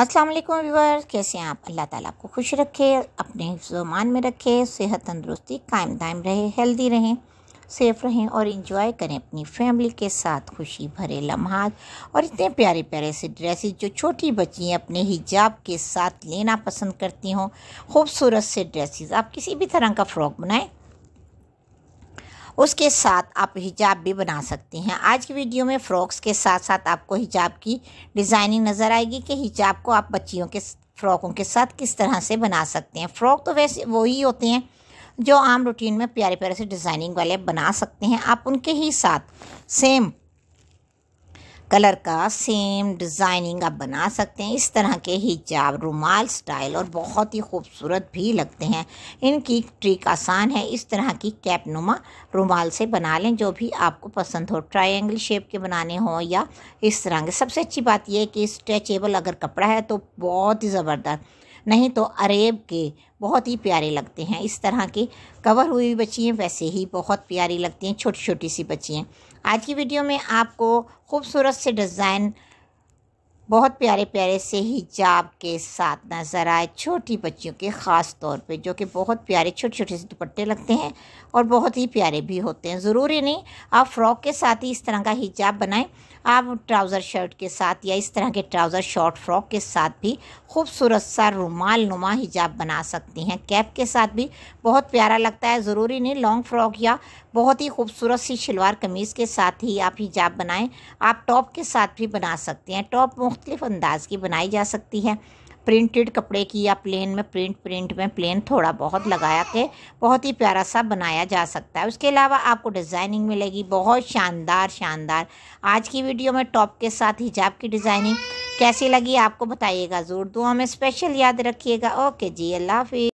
अस्सलाम वालेकुम व्यूअर्स कैसे हैं आप अल्लाह ताला आपको खुश रखे अपने जुबान में रखे सेहत तंदुरुस्ती कायम दायम रहे हेल्दी रहें सेफ रहें और इंजॉय करें अपनी फैमिली के साथ खुशी भरे लम्हात और इतने प्यारे प्यारे से ड्रेसेस जो छोटी बच्चियाँ अपने हिजाब के साथ लेना पसंद करती हों खूबसूरत से ड्रेसेस आप किसी भी तरह का फ़्रॉक बनाएं उसके साथ आप हिजाब भी बना सकते हैं आज की वीडियो में फ्रॉक्स के साथ साथ आपको हिजाब की डिज़ाइनिंग नज़र आएगी कि हिजाब को आप बच्चियों के फ्रॉकों के साथ किस तरह से बना सकते हैं फ्रॉक तो वैसे वही होते हैं जो आम रूटीन में प्यारे प्यारे से डिज़ाइनिंग वाले बना सकते हैं आप उनके ही साथ सेम कलर का सेम डिज़ाइनिंग आप बना सकते हैं इस तरह के हिजाब रुमाल स्टाइल और बहुत ही खूबसूरत भी लगते हैं इनकी ट्रिक आसान है इस तरह की कैप नुमा रुमाल से बना लें जो भी आपको पसंद हो ट्रायंगल शेप के बनाने हो या इस तरह के सबसे अच्छी बात यह है कि स्ट्रेचेबल अगर कपड़ा है तो बहुत ही ज़बरदस्त नहीं तो अरेब के बहुत ही प्यारे लगते हैं इस तरह के कवर हुई बच्चियाँ वैसे ही बहुत प्यारी लगती हैं छोटी छोटी सी बच्चियाँ आज की वीडियो में आपको खूबसूरत से डिज़ाइन बहुत प्यारे प्यारे से हिजाब के साथ नज़र आए छोटी बच्चियों के ख़ास तौर पे जो कि बहुत प्यारे छोटे छोटे से दुपट्टे लगते हैं और बहुत ही प्यारे भी होते हैं ज़रूरी नहीं आप फ्रॉक के साथ ही इस तरह का हिजाब बनाएं आप ट्राउज़र शर्ट के साथ या इस तरह के ट्राउज़र शॉर्ट फ्रॉक के साथ भी खूबसूरत सा रुमाल नुमा हिजाब बना सकती हैं कैप के साथ भी बहुत प्यारा लगता है ज़रूरी नहीं लॉन्ग फ्रॉक या बहुत ही खूबसूरत सी शलवार कमीज़ के साथ ही आप हिजाब बनाएं आप टॉप के साथ भी बना सकते हैं टॉप मुख्त मुख्तलिफ अंदाज की बनाई जा सकती है प्रिंटेड कपड़े की या प्लेन में प्रिंट प्रिंट में प्लेन थोड़ा बहुत लगाया के बहुत ही प्यारा सा बनाया जा सकता है उसके अलावा आपको डिज़ाइनिंग मिलेगी बहुत शानदार शानदार आज की वीडियो में टॉप के साथ हिजाब की डिज़ाइनिंग कैसी लगी आपको बताइएगा ज़रूर दुआ में स्पेशल याद रखिएगा ओके जी अल्लाह हाफि